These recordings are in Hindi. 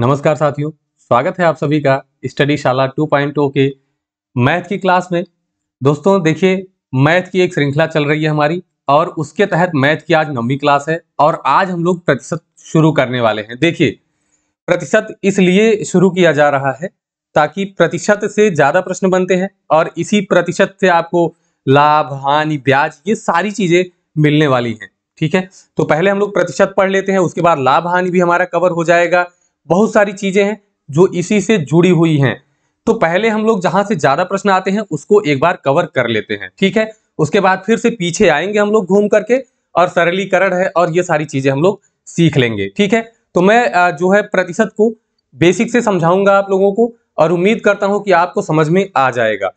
नमस्कार साथियों स्वागत है आप सभी का स्टडी शाला 2.0 के मैथ की क्लास में दोस्तों देखिए मैथ की एक श्रृंखला चल रही है हमारी और उसके तहत मैथ की आज नवी क्लास है और आज हम लोग प्रतिशत शुरू करने वाले हैं देखिए प्रतिशत इसलिए शुरू किया जा रहा है ताकि प्रतिशत से ज़्यादा प्रश्न बनते हैं और इसी प्रतिशत से आपको लाभ हानि ब्याज ये सारी चीज़ें मिलने वाली हैं ठीक है तो पहले हम लोग प्रतिशत पढ़ लेते हैं उसके बाद लाभ हानि भी हमारा कवर हो जाएगा बहुत सारी चीजें हैं जो इसी से जुड़ी हुई हैं तो पहले हम लोग जहां से ज्यादा प्रश्न आते हैं उसको एक बार कवर कर लेते हैं ठीक है उसके बाद फिर से पीछे आएंगे हम लोग घूम करके और सरलीकरण है और ये सारी चीजें हम लोग सीख लेंगे ठीक है तो मैं जो है प्रतिशत को बेसिक से समझाऊंगा आप लोगों को और उम्मीद करता हूं कि आपको समझ में आ जाएगा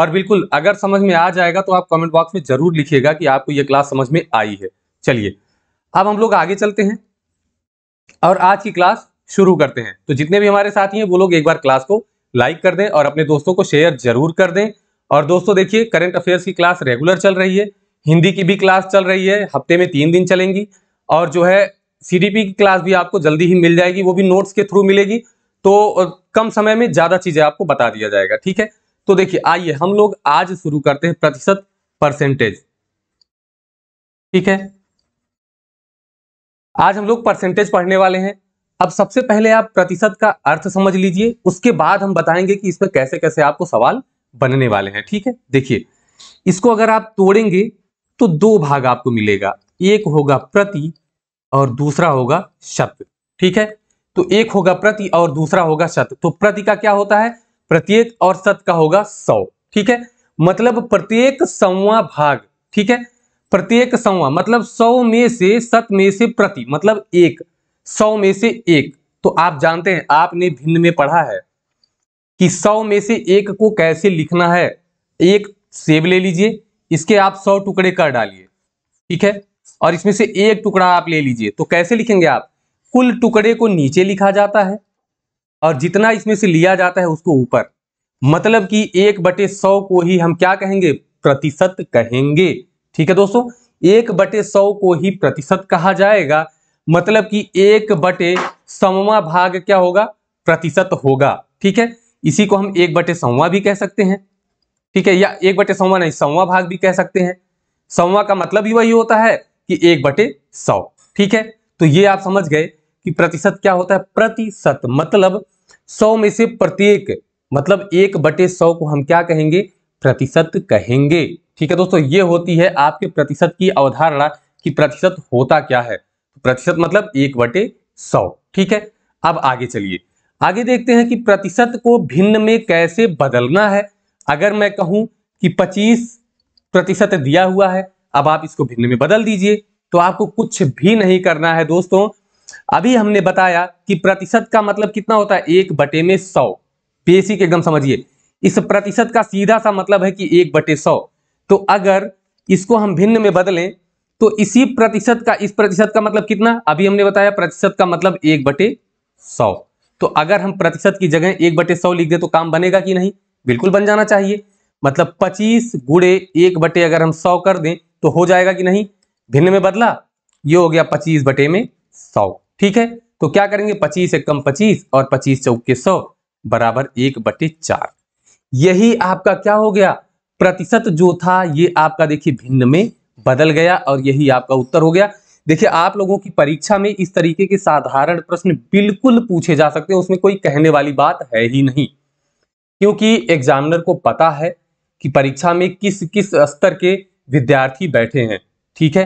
और बिल्कुल अगर समझ में आ जाएगा तो आप कमेंट बॉक्स में जरूर लिखिएगा कि आपको ये क्लास समझ में आई है चलिए अब हम लोग आगे चलते हैं और आज की क्लास शुरू करते हैं तो जितने भी हमारे साथी हैं वो लोग एक बार क्लास को लाइक कर दें और अपने दोस्तों को शेयर जरूर कर दें और दोस्तों देखिए करंट अफेयर्स की क्लास रेगुलर चल रही है हिंदी की भी क्लास चल रही है हफ्ते में तीन दिन चलेंगी और जो है सीडीपी की क्लास भी आपको जल्दी ही मिल जाएगी वो भी नोट्स के थ्रू मिलेगी तो कम समय में ज़्यादा चीज़ें आपको बता दिया जाएगा ठीक है तो देखिए आइए हम लोग आज शुरू करते हैं प्रतिशत परसेंटेज ठीक है आज हम लोग परसेंटेज पढ़ने वाले हैं अब सबसे पहले आप प्रतिशत का अर्थ समझ लीजिए उसके बाद हम बताएंगे कि इसमें कैसे कैसे आपको सवाल बनने वाले हैं ठीक है देखिए इसको अगर आप तोड़ेंगे तो दो भाग आपको मिलेगा एक होगा प्रति और दूसरा होगा शत ठीक है तो एक होगा प्रति और दूसरा होगा शत तो प्रति का क्या होता है प्रत्येक और शत का होगा सौ ठीक है मतलब प्रत्येक सौवा भाग ठीक है प्रत्येक सौवा मतलब सौ में से शत में से प्रति मतलब एक सौ में से एक तो आप जानते हैं आपने भिन्न में पढ़ा है कि सौ में से एक को कैसे लिखना है एक सेब ले लीजिए इसके आप सौ टुकड़े कर डालिए ठीक है और इसमें से एक टुकड़ा आप ले लीजिए तो कैसे लिखेंगे आप कुल टुकड़े को नीचे लिखा जाता है और जितना इसमें से लिया जाता है उसको ऊपर मतलब कि एक बटे सौ को ही हम क्या कहेंगे प्रतिशत कहेंगे ठीक है दोस्तों एक बटे सौ को ही प्रतिशत कहा जाएगा मतलब कि एक बटे समवा भाग क्या होगा प्रतिशत होगा ठीक है इसी को हम एक बटे समवा भी कह सकते हैं ठीक है या एक बटे समवा नहीं समवा भाग भी कह सकते हैं समवा का मतलब ही वही होता है कि एक बटे सौ ठीक है तो ये आप समझ गए कि प्रतिशत क्या होता है प्रतिशत मतलब सौ में से प्रत्येक मतलब एक बटे सौ को हम क्या कहेंगे प्रतिशत कहेंगे ठीक है दोस्तों ये होती है आपके प्रतिशत की अवधारणा कि प्रतिशत होता क्या है प्रतिशत मतलब एक बटे सौ ठीक है अब आगे चलिए आगे देखते हैं कि प्रतिशत को भिन्न में कैसे बदलना है अगर मैं कहूं कि 25 प्रतिशत दिया हुआ है अब आप इसको भिन्न में बदल दीजिए तो आपको कुछ भी नहीं करना है दोस्तों अभी हमने बताया कि प्रतिशत का मतलब कितना होता है एक बटे में सौ बेसिक एकदम समझिए इस प्रतिशत का सीधा सा मतलब है कि एक बटे सौ तो अगर इसको हम भिन्न में बदलें तो इसी प्रतिशत का इस प्रतिशत का मतलब कितना अभी हमने बताया प्रतिशत का मतलब एक बटे सौ तो अगर हम प्रतिशत की जगह एक बटे सौ लिख दे तो काम बनेगा कि नहीं बिल्कुल बन जाना चाहिए मतलब पच्चीस गुड़े एक बटे अगर हम सौ कर दें तो हो जाएगा कि नहीं भिन्न में बदला ये हो गया पच्चीस बटे में सौ ठीक है तो क्या करेंगे पच्चीस एक कम पच्चीस और पच्चीस चौके सौ बराबर एक बटे चार यही आपका क्या हो गया प्रतिशत जो था ये आपका देखिए भिन्न में बदल गया और यही आपका उत्तर हो गया देखिए आप लोगों की परीक्षा में इस तरीके के साधारण प्रश्न बिल्कुल पूछे जा सकते हैं उसमें कोई कहने वाली बात है ही नहीं क्योंकि एग्जामिनर को पता है कि परीक्षा में किस किस स्तर के विद्यार्थी बैठे हैं ठीक है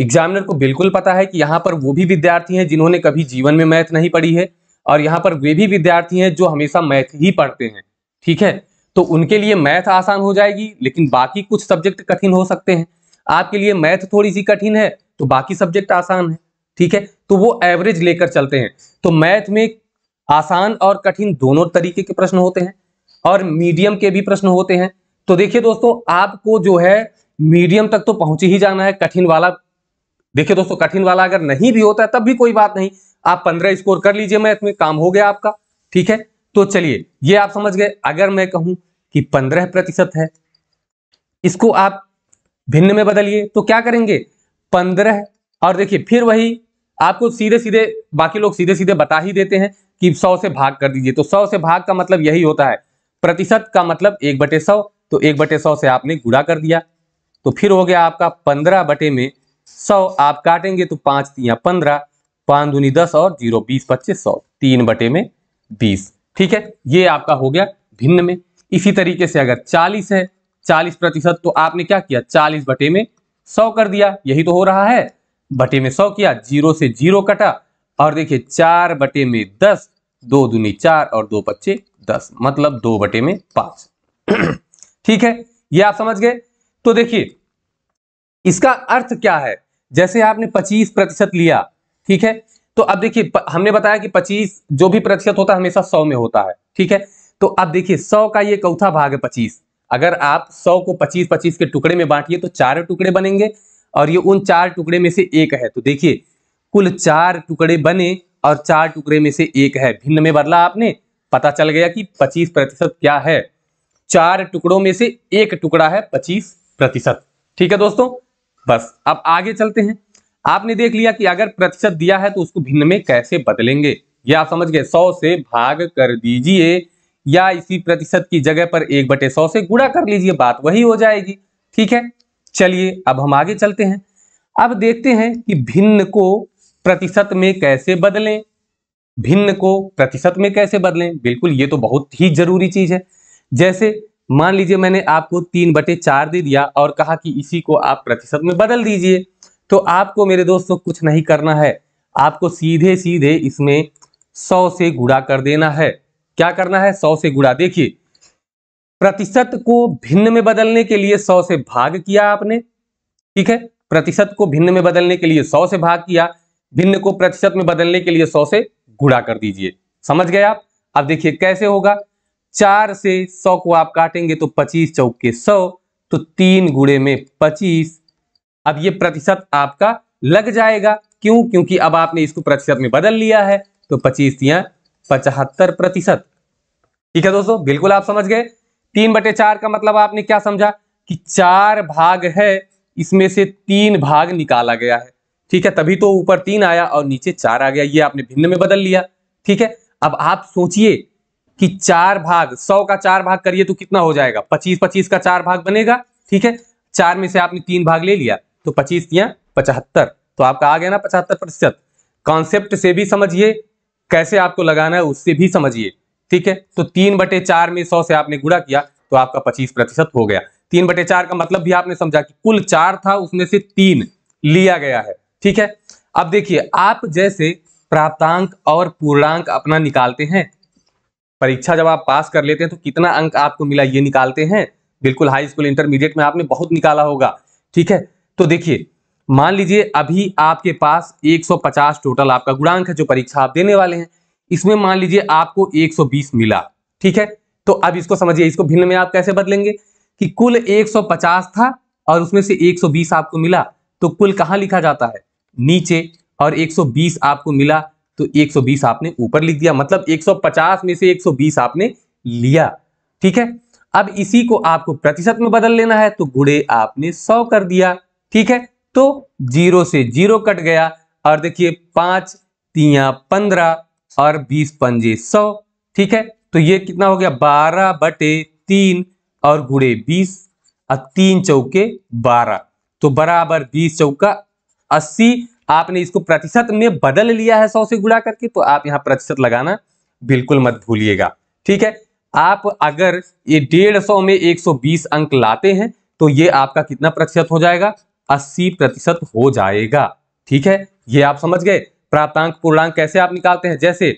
एग्जामिनर को बिल्कुल पता है कि यहाँ पर वो भी विद्यार्थी हैं जिन्होंने कभी जीवन में मैथ नहीं पढ़ी है और यहाँ पर वे भी विद्यार्थी हैं जो हमेशा मैथ ही पढ़ते हैं ठीक है तो उनके लिए मैथ आसान हो जाएगी लेकिन बाकी कुछ सब्जेक्ट कठिन हो सकते हैं आपके लिए मैथ थोड़ी सी कठिन है तो बाकी सब्जेक्ट आसान है ठीक है तो वो एवरेज लेकर चलते हैं तो मैथ में आसान और कठिन दोनों तरीके के प्रश्न होते हैं और मीडियम के भी प्रश्न होते हैं तो देखिए दोस्तों आपको जो है मीडियम तक तो पहुंच ही जाना है कठिन वाला देखिए दोस्तों कठिन वाला अगर नहीं भी होता है तब भी कोई बात नहीं आप पंद्रह स्कोर कर लीजिए मैथ में काम हो गया आपका ठीक है तो चलिए ये आप समझ गए अगर मैं कहूं कि पंद्रह प्रतिशत है इसको आप भिन्न में बदलिए तो क्या करेंगे पंद्रह और देखिए फिर वही आपको सीधे सीधे बाकी लोग सीधे सीधे बता ही देते हैं कि सौ से भाग कर दीजिए तो सौ से भाग का मतलब यही होता है प्रतिशत का मतलब एक बटे सौ तो एक बटे सौ से आपने गुड़ा कर दिया तो फिर हो गया आपका पंद्रह बटे में सौ आप काटेंगे तो पांच तिया पंद्रह पांच दूनी दस और जीरो बीस पच्चीस सौ तीन बटे में बीस ठीक है ये आपका हो गया भिन्न में इसी तरीके से अगर चालीस है चालीस प्रतिशत तो आपने क्या किया चालीस बटे में सौ कर दिया यही तो हो रहा है बटे में सौ किया जीरो से जीरो कटा और देखिए चार बटे में दस दो दूनी चार और दो पच्चे दस मतलब दो बटे में पांच ठीक है ये आप समझ गए तो देखिए इसका अर्थ क्या है जैसे आपने पच्चीस प्रतिशत लिया ठीक है तो अब देखिए हमने बताया कि पच्चीस जो भी प्रतिशत होता है हमेशा सौ में होता है ठीक है तो अब देखिए सौ का ये कौथा भाग है पच्चीस अगर आप सौ को पच्चीस पच्चीस के टुकड़े में बांटिए तो चार टुकड़े बनेंगे और ये उन चार टुकड़े में से एक है तो देखिए कुल चार टुकड़े बने और चार टुकड़े में से एक है भिन्न में बदला आपने पता चल गया कि पच्चीस प्रतिशत क्या है चार टुकड़ों में से एक टुकड़ा है पच्चीस प्रतिशत ठीक है दोस्तों बस अब आगे चलते हैं आपने देख लिया कि अगर प्रतिशत दिया है तो उसको भिन्न में कैसे बदलेंगे ये आप समझ गए सौ से भाग कर दीजिए या इसी प्रतिशत की जगह पर एक बटे सौ से गुणा कर लीजिए बात वही हो जाएगी ठीक है चलिए अब हम आगे चलते हैं अब देखते हैं कि भिन्न को प्रतिशत में कैसे बदलें भिन्न को प्रतिशत में कैसे बदलें बिल्कुल ये तो बहुत ही जरूरी चीज है जैसे मान लीजिए मैंने आपको तीन बटे चार दे दिया और कहा कि इसी को आप प्रतिशत में बदल दीजिए तो आपको मेरे दोस्तों कुछ नहीं करना है आपको सीधे सीधे इसमें सौ से गुणा कर देना है क्या करना है सौ से गुड़ा देखिए प्रतिशत को भिन्न में बदलने के लिए सौ से भाग किया आपने ठीक है प्रतिशत को भिन्न में बदलने के लिए सौ से भाग किया भिन्न को प्रतिशत में बदलने के लिए सौ से गुड़ा कर दीजिए समझ गए आप अब देखिए कैसे होगा चार से सौ को आप काटेंगे तो पच्चीस चौके सौ तो तीन गुड़े में पच्चीस अब ये प्रतिशत आपका लग जाएगा क्यों क्योंकि अब आपने इसको प्रतिशत में बदल लिया है तो पच्चीस पचहत्तर प्रतिशत ठीक है दोस्तों बिल्कुल आप समझ गए तीन बटे चार का मतलब आपने क्या समझा कि चार भाग है इसमें से तीन भाग निकाला गया है ठीक है तभी तो ऊपर तीन आया और नीचे चार आ गया ये आपने भिन्न में बदल लिया ठीक है अब आप सोचिए कि चार भाग सौ का चार भाग करिए तो कितना हो जाएगा पच्चीस पच्चीस का चार भाग बनेगा ठीक है चार में से आपने तीन भाग ले लिया तो पच्चीस या पचहत्तर तो आपका आ गया ना पचहत्तर प्रतिशत कॉन्सेप्ट से भी समझिए कैसे आपको लगाना है उससे भी समझिए ठीक है तो तीन बटे चार में सौ से आपने गुड़ा किया तो आपका पच्चीस प्रतिशत हो गया तीन बटे चार का मतलब भी आपने समझा कि कुल चार था उसमें से तीन लिया गया है ठीक है अब देखिए आप जैसे प्राप्तांक और पूर्णांक अपना निकालते हैं परीक्षा जब आप पास कर लेते हैं तो कितना अंक आपको मिला ये निकालते हैं बिल्कुल हाई स्कूल इंटरमीडिएट में आपने बहुत निकाला होगा ठीक है तो देखिए मान लीजिए अभी आपके पास 150 टोटल आपका गुणांक है जो परीक्षा आप देने वाले हैं इसमें मान लीजिए आपको 120 मिला ठीक है तो अब इसको समझिए इसको भिन्न में आप कैसे बदलेंगे कि कुल 150 था और उसमें से 120 आपको मिला तो कुल कहाँ लिखा जाता है नीचे और 120 आपको मिला तो 120 आपने ऊपर लिख दिया मतलब 150 में से 120 आपने लिया ठीक है अब इसी को आपको प्रतिशत में बदल लेना है तो गुड़े आपने सौ कर दिया ठीक है तो जीरो से जीरो कट गया और देखिए पांच तिया पंद्रह और बीस पंजे सौ ठीक है तो ये कितना हो गया बारह बटे तीन और गुड़े बीस और तीन चौके बारह तो बराबर बीस चौका अस्सी आपने इसको प्रतिशत में बदल लिया है सौ से गुड़ा करके तो आप यहां प्रतिशत लगाना बिल्कुल मत भूलिएगा ठीक है आप अगर ये डेढ़ सौ में एक सौ बीस अंक लाते हैं तो ये आपका कितना प्रतिशत हो जाएगा अस्सी प्रतिशत हो जाएगा ठीक है ये आप समझ गए प्राप्तांक पूर्णांक कैसे आप निकालते हैं जैसे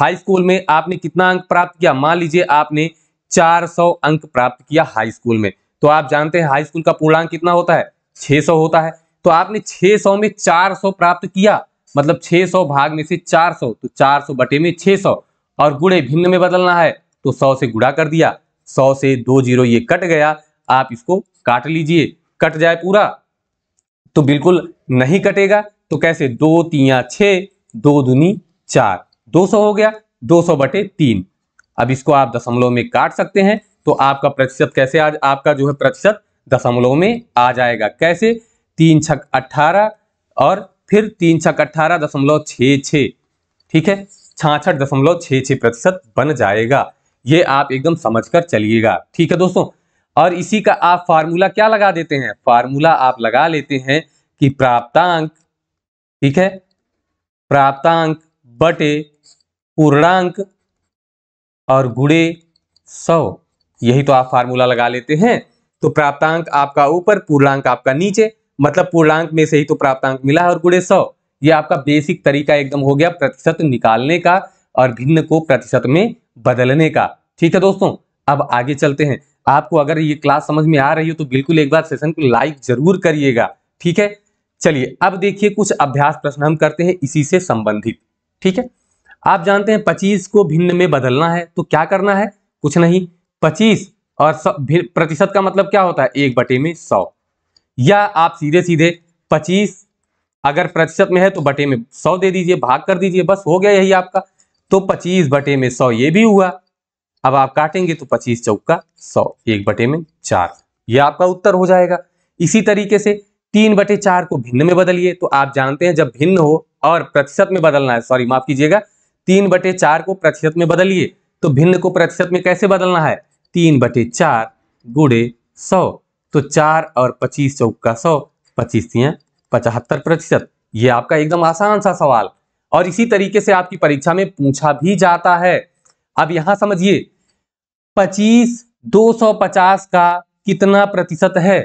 हाई स्कूल में आपने कितना अंक प्राप्त किया मान लीजिए आपने 400 अंक प्राप्त किया हाई स्कूल में तो आप जानते हैं हाई स्कूल का पूर्णांक कितना होता है 600 होता है तो आपने 600 में 400 प्राप्त किया मतलब 600 भाग में से 400 तो 400 बटे में 600 और गुणे भिन्न में बदलना है तो 100 से गुणा कर दिया 100 से दो जीरो ये कट गया आप इसको काट लीजिए कट जाए पूरा तो बिल्कुल नहीं कटेगा तो कैसे दो तिया छ दो दुनी चार दो सौ हो गया दो सौ बटे तीन अब इसको आप दशमलव में काट सकते हैं तो आपका प्रतिशत कैसे आज आपका जो है प्रतिशत दशमलव में आ जाएगा कैसे तीन छक अट्ठारह और फिर तीन छक अट्ठारह दशमलव छ छ ठीक है छाछठ दशमलव छ छ प्रतिशत बन जाएगा ये आप एकदम समझ कर चलिएगा ठीक है दोस्तों और इसी का आप फार्मूला क्या लगा देते हैं फार्मूला आप लगा लेते हैं कि प्राप्तांक ठीक है प्राप्तांक बटे पूर्णांक और गुड़े सौ यही तो आप फार्मूला लगा लेते हैं तो प्राप्तांक आपका ऊपर पूर्णांक आपका नीचे मतलब पूर्णांक में से ही तो प्राप्तांक मिला है और गुड़े सौ ये आपका बेसिक तरीका एकदम हो गया प्रतिशत निकालने का और भिन्न को प्रतिशत में बदलने का ठीक है दोस्तों अब आगे चलते हैं आपको अगर ये क्लास समझ में आ रही हो तो बिल्कुल एक बार सेशन को लाइक जरूर करिएगा ठीक है चलिए अब देखिए कुछ अभ्यास प्रश्न हम करते हैं इसी से संबंधित ठीक है आप जानते हैं पच्चीस को भिन्न में बदलना है तो क्या करना है कुछ नहीं पच्चीस और प्रतिशत का मतलब क्या होता है एक बटे में सौ या आप सीधे सीधे पच्चीस अगर प्रतिशत में है तो बटे में सौ दे दीजिए भाग कर दीजिए बस हो गया यही आपका तो पच्चीस बटे में सौ ये भी हुआ अब आप काटेंगे तो पच्चीस चौक का सौ एक बटे में चार यह आपका उत्तर हो जाएगा इसी तरीके से तीन बटे चार को भिन्न में बदलिए तो आप जानते हैं जब भिन्न हो और प्रतिशत में बदलना है सॉरी माफ कीजिएगा तीन बटे चार को प्रतिशत में बदलिए तो भिन्न को प्रतिशत में कैसे बदलना है तीन बटे चार गुड़े सौ तो चार और पच्चीस चौक का सौ पच्चीस पचहत्तर प्रतिशत ये आपका एकदम आसान सा सवाल और इसी तरीके से आपकी परीक्षा में पूछा भी जाता है अब यहां समझिए पच्चीस दो सौ पचास का कितना प्रतिशत है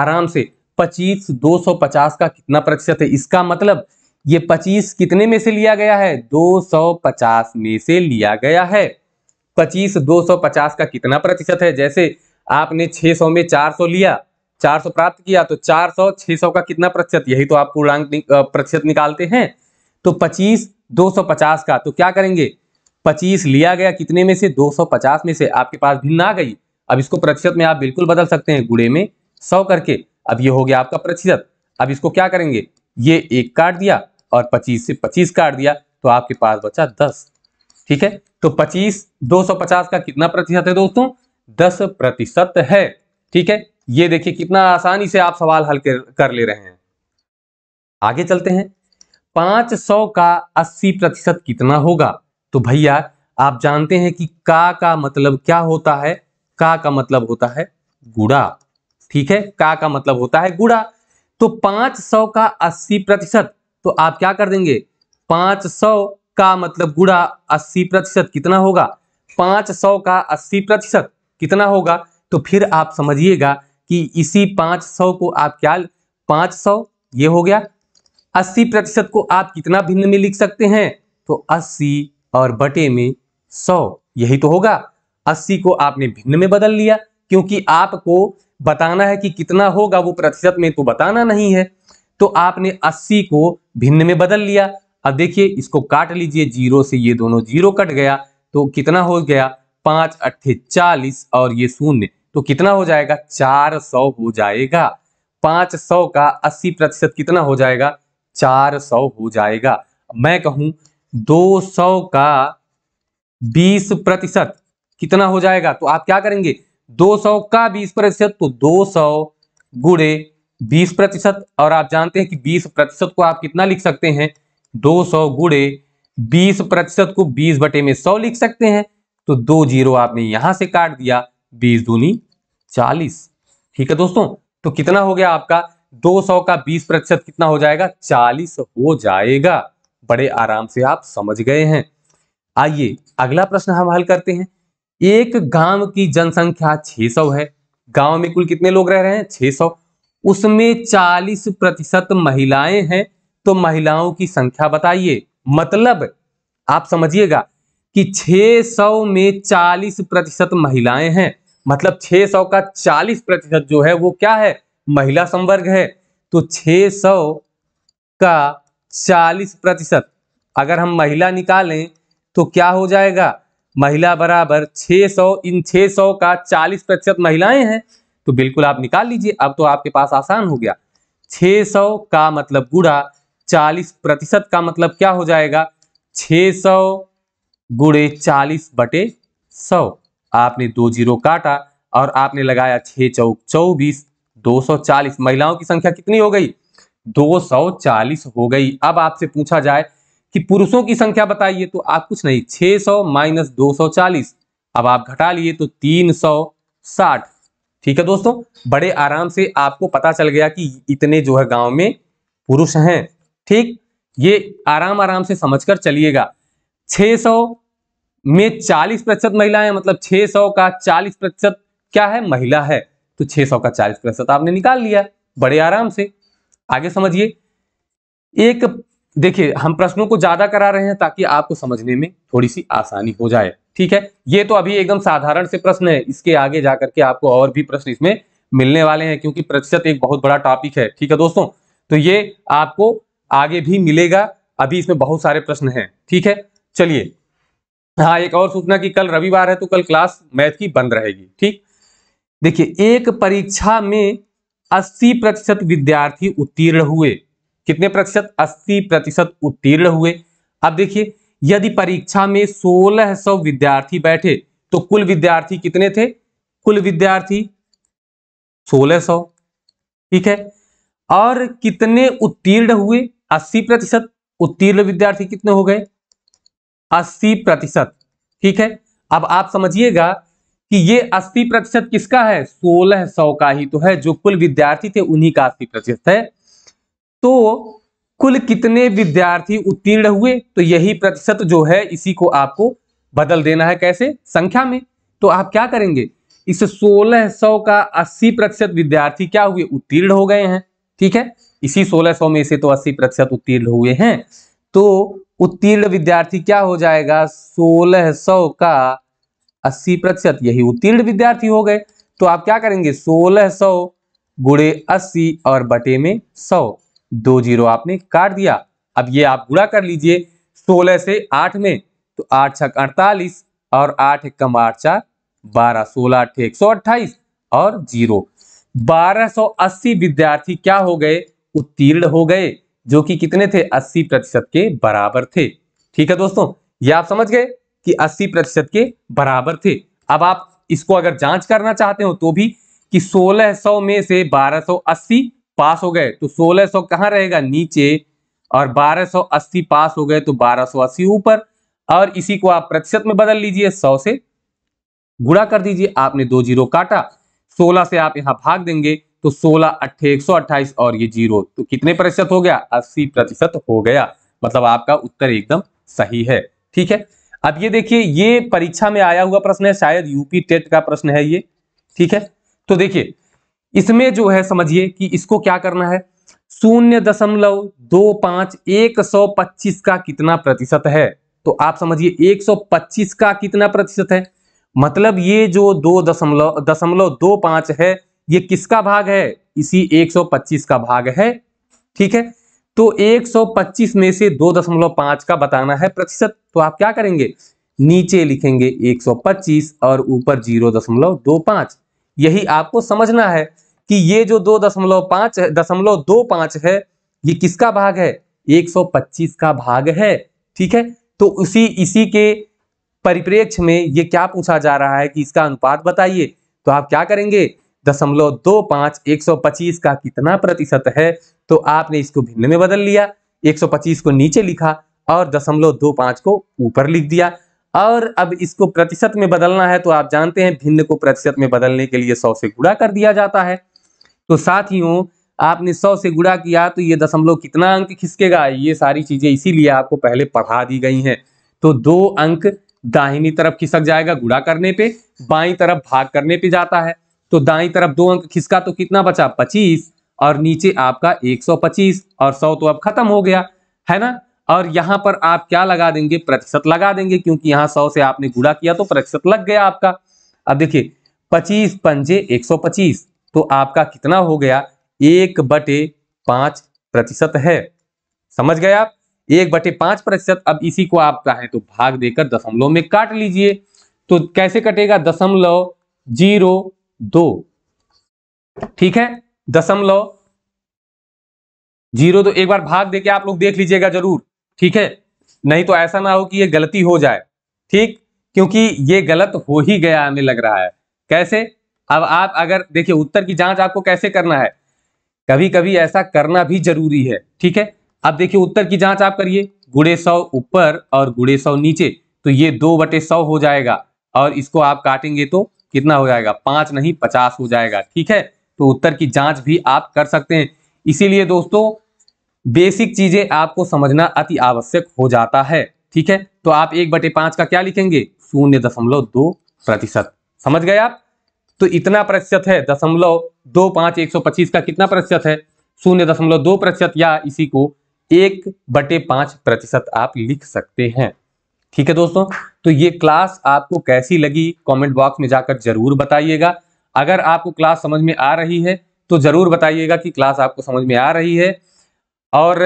आराम से पच्चीस दो सौ पचास का कितना प्रतिशत है इसका मतलब ये पच्चीस कितने में से लिया गया है दो सौ पचास में से लिया गया है पच्चीस दो सौ पचास का कितना प्रतिशत है जैसे आपने 600 सौ में चार सौ लिया चार सौ प्राप्त किया तो चार सौ छह सौ का कितना प्रतिशत यही तो आप पूर्णांक प्रतिशत निकालते हैं तो पच्चीस दो सौ पचास का तो क्या करेंगे पच्चीस लिया गया कितने में से 250 में से आपके पास भिन्न आ गई अब इसको प्रतिशत में आप बिल्कुल बदल सकते हैं गुड़े में सौ करके अब ये हो गया आपका प्रतिशत अब इसको क्या करेंगे ये एक काट दिया और पच्चीस से पच्चीस काट दिया तो आपके पास बचा दस ठीक है तो पच्चीस दो सौ पचास का कितना प्रतिशत है दोस्तों दस प्रतिशत है ठीक है ये देखिए कितना आसानी से आप सवाल हल कर ले रहे हैं आगे चलते हैं पांच सौ का अस्सी प्रतिशत कितना होगा तो भैया आप जानते हैं कि का का मतलब क्या होता है का का मतलब होता है गुड़ा ठीक है का का मतलब होता है गुड़ा तो पांच सौ का अस्सी प्रतिशत तो आप क्या कर देंगे पांच सौ का मतलब गुड़ा अस्सी प्रतिशत कितना होगा पांच सौ का अस्सी प्रतिशत कितना होगा तो फिर आप समझिएगा कि इसी पांच सौ को आप क्या पांच सौ ये हो गया अस्सी प्रतिशत को आप कितना भिन्न में लिख सकते हैं तो अस्सी और बटे में सौ यही तो होगा अस्सी को आपने भिन्न में बदल लिया क्योंकि आपको बताना है कि कितना होगा वो प्रतिशत में तो बताना नहीं है तो आपने अस्सी को भिन्न में बदल लिया अब देखिए इसको काट लीजिए जीरो से ये दोनों जीरो कट गया तो कितना हो गया पांच अट्ठे चालीस और ये शून्य तो कितना हो जाएगा चार सौ हो जाएगा पांच सौ का अस्सी प्रतिशत कितना हो जाएगा चार सौ हो जाएगा मैं कहूं 200 का 20 प्रतिशत कितना हो जाएगा तो आप क्या करेंगे 200 का 20 प्रतिशत तो 200 गुड़े बीस प्रतिशत और आप जानते हैं कि बीस प्रतिशत को आप कितना लिख सकते हैं दो सौ गुड़े बीस प्रतिशत को बीस बटे में सौ लिख सकते हैं तो दो जीरो आपने यहां से काट दिया बीस दूनी चालीस ठीक है दोस्तों तो कितना हो गया आपका दो सौ का बीस प्रतिशत कितना हो जाएगा चालीस हो जाएगा बड़े आराम से आप समझ गए हैं आइए अगला प्रश्न हम हल करते हैं एक गांव की जनसंख्या 600 है गांव में कुल कितने लोग रह रहे हैं 600 उसमें 40 प्रतिशत महिलाएं हैं तो महिलाओं की संख्या बताइए मतलब आप समझिएगा कि 600 में 40 प्रतिशत महिलाएं हैं मतलब 600 का 40 प्रतिशत जो है वो क्या है महिला संवर्ग है तो 600 का चालीस प्रतिशत अगर हम महिला निकालें तो क्या हो जाएगा महिला बराबर 600 इन 600 का 40 प्रतिशत महिलाएं हैं तो बिल्कुल आप निकाल लीजिए अब तो आपके पास आसान हो गया 600 का मतलब गुड़ा 40 प्रतिशत का मतलब क्या हो जाएगा 600 गुड़े चालीस बटे सौ आपने दो जीरो काटा और आपने लगाया छ चौक चौबीस दो सौ चालीस महिलाओं की संख्या कितनी हो गई 240 हो गई अब आपसे पूछा जाए कि पुरुषों की संख्या बताइए तो आप कुछ नहीं 600 सौ माइनस दो अब आप घटा लिए तो 360 ठीक है दोस्तों बड़े आराम से आपको पता चल गया कि इतने जो है गांव में पुरुष हैं ठीक ये आराम आराम से समझकर चलिएगा 600 में 40 प्रतिशत महिलाएं मतलब 600 का 40 प्रतिशत क्या है महिला है तो 600 का 40 प्रतिशत आपने निकाल लिया बड़े आराम से आगे समझिए एक देखिए हम प्रश्नों को ज्यादा करा रहे हैं ताकि आपको समझने में थोड़ी सी आसानी हो जाए ठीक है ये तो अभी एकदम साधारण से प्रश्न है इसके आगे जाकर के आपको और भी प्रश्न इसमें मिलने वाले हैं क्योंकि प्रतिशत एक बहुत बड़ा टॉपिक है ठीक है दोस्तों तो ये आपको आगे भी मिलेगा अभी इसमें बहुत सारे प्रश्न हैं ठीक है चलिए हाँ एक और सूचना कि कल रविवार है तो कल क्लास मैथ की बंद रहेगी ठीक देखिए एक परीक्षा में अस्सी प्रतिशत विद्यार्थी उत्तीर्ण हुए कितने प्रतिशत अस्सी प्रतिशत उत्तीर्ण हुए अब देखिए यदि परीक्षा में 1600 विद्यार्थी बैठे तो कुल विद्यार्थी कितने थे कुल विद्यार्थी 1600 ठीक है और कितने उत्तीर्ण हुए 80 प्रतिशत उत्तीर्ण विद्यार्थी कितने हो गए 80 प्रतिशत ठीक है अब आप समझिएगा कि ये 80 प्रतिशत किसका है 1600 का ही तो है जो कुल विद्यार्थी थे उन्हीं का 80 प्रतिशत है तो कुल कितने विद्यार्थी उत्तीर्ण हुए तो यही प्रतिशत जो है इसी को आपको बदल देना है कैसे संख्या में तो आप क्या करेंगे इस 1600 का 80 प्रतिशत विद्यार्थी क्या हुए उत्तीर्ण हो गए हैं ठीक है इसी 1600 में से तो 80 प्रतिशत उत्तीर्ण हुए हैं तो उत्तीर्ण विद्यार्थी क्या हो जाएगा 1600 का अस्सी प्रतिशत यही उत्तीर्ण विद्यार्थी हो गए तो आप क्या करेंगे सोलह सौ गुड़े अस्सी और बटे में सौ दो जीरो आपने काट दिया अब ये आप गुड़ा कर लीजिए सोलह से आठ में तो आठ छक अड़तालीस और आठ एक कम आठ चार बारह सोलह आठ एक सौ अट्ठाईस और जीरो बारह सौ अस्सी विद्यार्थी क्या हो गए उत्तीर्ण हो गए जो कि कितने थे अस्सी प्रतिशत के बराबर थे ठीक है दोस्तों ये आप समझ गए कि 80 प्रतिशत के बराबर थे अब आप इसको अगर जांच करना चाहते हो तो भी कि 1600 में से 1280 पास हो गए तो 1600 सौ कहां रहेगा नीचे और 1280 पास हो गए तो 1280 ऊपर और इसी को आप प्रतिशत में बदल लीजिए 100 से गुणा कर दीजिए आपने दो जीरो काटा 16 से आप यहां भाग देंगे तो 16 अट्ठे एक और ये जीरो तो कितने प्रतिशत हो गया 80 प्रतिशत हो गया मतलब आपका उत्तर एकदम सही है ठीक है अब ये देखिए ये परीक्षा में आया हुआ प्रश्न है शायद यूपी टेट का प्रश्न है ये ठीक है तो देखिए इसमें जो है समझिए कि इसको क्या करना है शून्य दशमलव दो पांच एक सौ पच्चीस का कितना प्रतिशत है तो आप समझिए एक सौ पच्चीस का कितना प्रतिशत है मतलब ये जो दो दशमलव दशमलव दो पांच है ये किसका भाग है इसी एक सौ पच्चीस का भाग है ठीक है तो 125 में से 2.5 का बताना है प्रतिशत तो आप क्या करेंगे नीचे लिखेंगे 125 और ऊपर 0.25 यही आपको समझना है कि ये जो 2.5 दशमलव दो पांच है ये किसका भाग है 125 का भाग है ठीक है तो उसी इसी के परिप्रेक्ष्य में ये क्या पूछा जा रहा है कि इसका अनुपात बताइए तो आप क्या करेंगे दशमलव दो पांच एक सौ पच्चीस का कितना प्रतिशत है तो आपने इसको भिन्न में बदल लिया एक सौ पच्चीस को नीचे लिखा और दशमलव दो पांच को ऊपर लिख दिया और अब इसको प्रतिशत में बदलना है तो आप जानते हैं भिन्न को प्रतिशत में बदलने के लिए सौ से गुणा कर दिया जाता है तो साथियों आपने सौ से गुणा किया तो ये दशमलव कितना अंक खिसकेगा ये सारी चीजें इसीलिए आपको पहले पढ़ा दी गई हैं तो दो अंक दाहिनी तरफ खिसक जाएगा गुणा करने पे बाई तरफ भाग करने पे जाता है तो दाई तरफ दो अंक खिसका तो कितना बचा पच्चीस और नीचे आपका 125 और सौ तो अब खत्म हो गया है ना और यहां पर आप क्या लगा देंगे प्रतिशत लगा देंगे क्योंकि यहां सौ से आपने गुड़ा किया तो प्रतिशत लग गया आपका अब देखिए पच्चीस पंजे एक सौ पच्चीस तो आपका कितना हो गया एक बटे पांच प्रतिशत है समझ गए आप एक बटे पांच प्रतिशत अब इसी को आप चाहे तो भाग देकर दशमलव में काट लीजिए तो कैसे कटेगा दशमलव जीरो दो ठीक है दशमलव जीरो तो एक बार भाग देके आप लोग देख लीजिएगा जरूर ठीक है नहीं तो ऐसा ना हो कि ये गलती हो जाए ठीक क्योंकि ये गलत हो ही गया हमें लग रहा है कैसे अब आप अगर देखिए उत्तर की जांच आपको कैसे करना है कभी कभी ऐसा करना भी जरूरी है ठीक है अब देखिए उत्तर की जांच आप करिए गुड़े सौ ऊपर और गुड़े सौ नीचे तो ये दो बटे सौ हो जाएगा और इसको आप काटेंगे तो कितना हो जाएगा पांच नहीं पचास हो जाएगा ठीक है तो उत्तर की जांच भी आप कर सकते हैं इसीलिए दोस्तों बेसिक चीजें आपको समझना अति आवश्यक हो जाता है ठीक है तो आप एक बटे पांच का क्या लिखेंगे शून्य दशमलव दो प्रतिशत समझ गए आप तो इतना प्रतिशत है दशमलव दो पांच एक सौ पच्चीस का कितना प्रतिशत है शून्य दशमलव दो प्रतिशत या इसी को एक बटे पांच प्रतिशत आप लिख सकते हैं ठीक है दोस्तों तो ये क्लास आपको कैसी लगी कमेंट बॉक्स में जाकर जरूर बताइएगा अगर आपको क्लास समझ में आ रही है तो जरूर बताइएगा कि क्लास आपको समझ में आ रही है और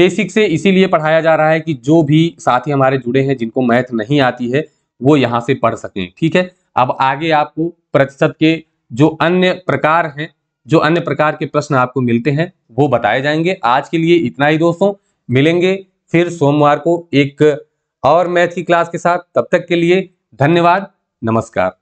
बेसिक से इसीलिए पढ़ाया जा रहा है कि जो भी साथी हमारे जुड़े हैं जिनको मैथ नहीं आती है वो यहाँ से पढ़ सकें ठीक है अब आगे आपको प्रतिशत के जो अन्य प्रकार हैं जो अन्य प्रकार के प्रश्न आपको मिलते हैं वो बताए जाएंगे आज के लिए इतना ही दोस्तों मिलेंगे फिर सोमवार को एक और मैथ की क्लास के साथ तब तक के लिए धन्यवाद नमस्कार